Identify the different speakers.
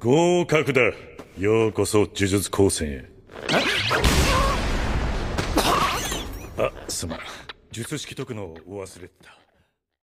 Speaker 1: 合格だようこそ呪術高専へ
Speaker 2: あすまん術式解くのをお忘れた